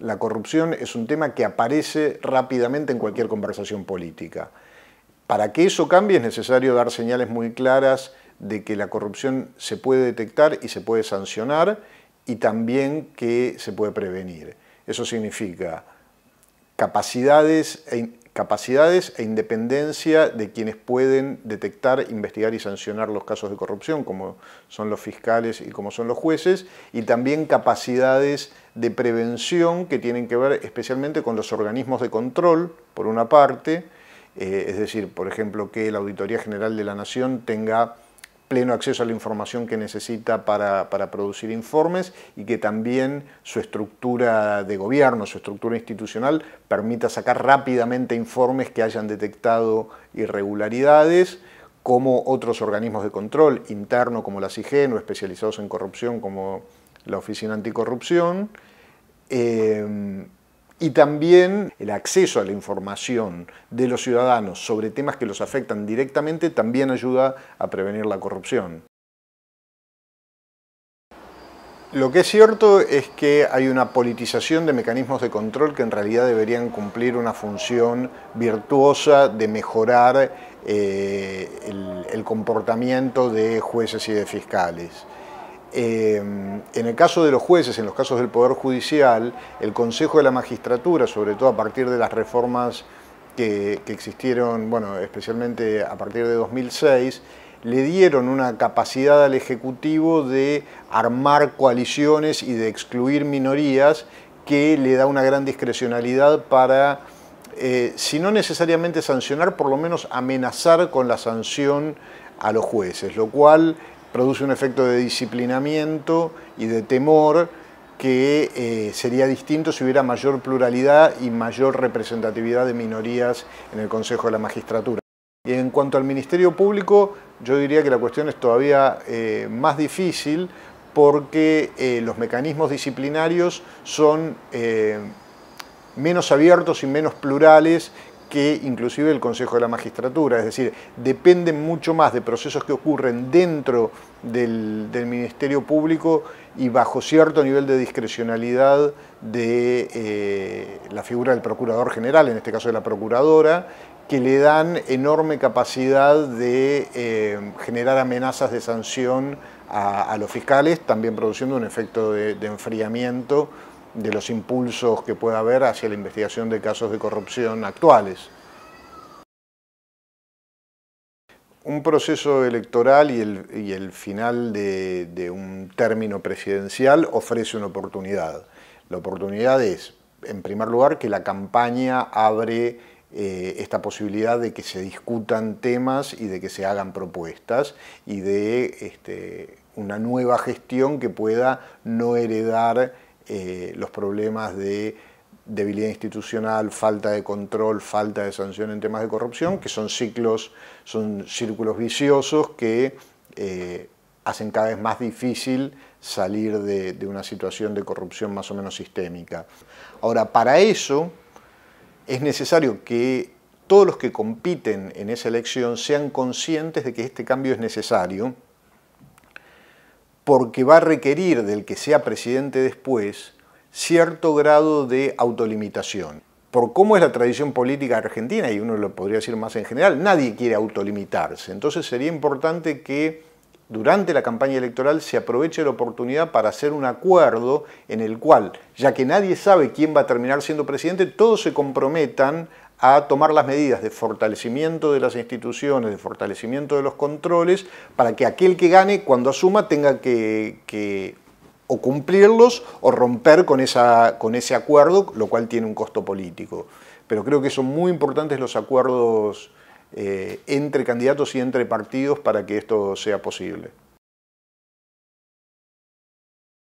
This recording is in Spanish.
La corrupción es un tema que aparece rápidamente en cualquier conversación política. Para que eso cambie es necesario dar señales muy claras de que la corrupción se puede detectar y se puede sancionar y también que se puede prevenir. Eso significa capacidades e capacidades e independencia de quienes pueden detectar, investigar y sancionar los casos de corrupción, como son los fiscales y como son los jueces, y también capacidades de prevención que tienen que ver especialmente con los organismos de control, por una parte, eh, es decir, por ejemplo, que la Auditoría General de la Nación tenga pleno acceso a la información que necesita para, producir informes y que también su estructura de gobierno, su estructura institucional, permita sacar rápidamente informes que hayan detectado irregularidades, como otros organismos de control interno como la CIGEN o especializados en corrupción como la Oficina Anticorrupción. Eh, y también el acceso a la información de los ciudadanos sobre temas que los afectan directamente también ayuda a prevenir la corrupción. Lo que es cierto es que hay una politización de mecanismos de control que en realidad deberían cumplir una función virtuosa de mejorar eh, el comportamiento de jueces y de fiscales. Eh, en el caso de los jueces, en los casos del Poder Judicial, el Consejo de la Magistratura, sobre todo a partir de las reformas que, existieron, bueno, especialmente a partir de 2006, le dieron una capacidad al Ejecutivo de armar coaliciones y de excluir minorías que le da una gran discrecionalidad para, eh, si no necesariamente sancionar, por lo menos amenazar con la sanción a los jueces, lo cual produce un efecto de disciplinamiento y de temor que eh, sería distinto si hubiera mayor pluralidad y mayor representatividad de minorías en el Consejo de la Magistratura. Y en cuanto al Ministerio Público, yo diría que la cuestión es todavía eh, más difícil porque eh, los mecanismos disciplinarios son menos abiertos y menos plurales que inclusive el Consejo de la Magistratura, es decir, dependen mucho más de procesos que ocurren dentro del, Ministerio Público y bajo cierto nivel de discrecionalidad de eh, la figura del Procurador General, en este caso de la Procuradora, que le dan enorme capacidad de eh, generar amenazas de sanción a, los fiscales, también produciendo un efecto de enfriamiento de los impulsos que pueda haber hacia la investigación de casos de corrupción actuales. Un proceso electoral y el, final de, un término presidencial ofrece una oportunidad. La oportunidad es, en primer lugar, que la campaña abre eh, esta posibilidad de que se discutan temas y de que se hagan propuestas y de este, una nueva gestión que pueda no heredar eh, los problemas de debilidad institucional, falta de control, falta de sanción en temas de corrupción, que son ciclos, son círculos viciosos que eh, hacen cada vez más difícil salir de, una situación de corrupción más o menos sistémica. Ahora, para eso es necesario que todos los que compiten en esa elección sean conscientes de que este cambio es necesario porque va a requerir del que sea presidente después cierto grado de autolimitación. Por cómo es la tradición política argentina, y uno lo podría decir más en general, nadie quiere autolimitarse. Entonces sería importante que durante la campaña electoral se aproveche la oportunidad para hacer un acuerdo en el cual, ya que nadie sabe quién va a terminar siendo presidente, todos se comprometan a tomar las medidas de fortalecimiento de las instituciones, de fortalecimiento de los controles, para que aquel que gane cuando asuma tenga que, o cumplirlos o romper con, esa, con ese acuerdo, lo cual tiene un costo político. Pero creo que son muy importantes los acuerdos eh, entre candidatos y entre partidos para que esto sea posible.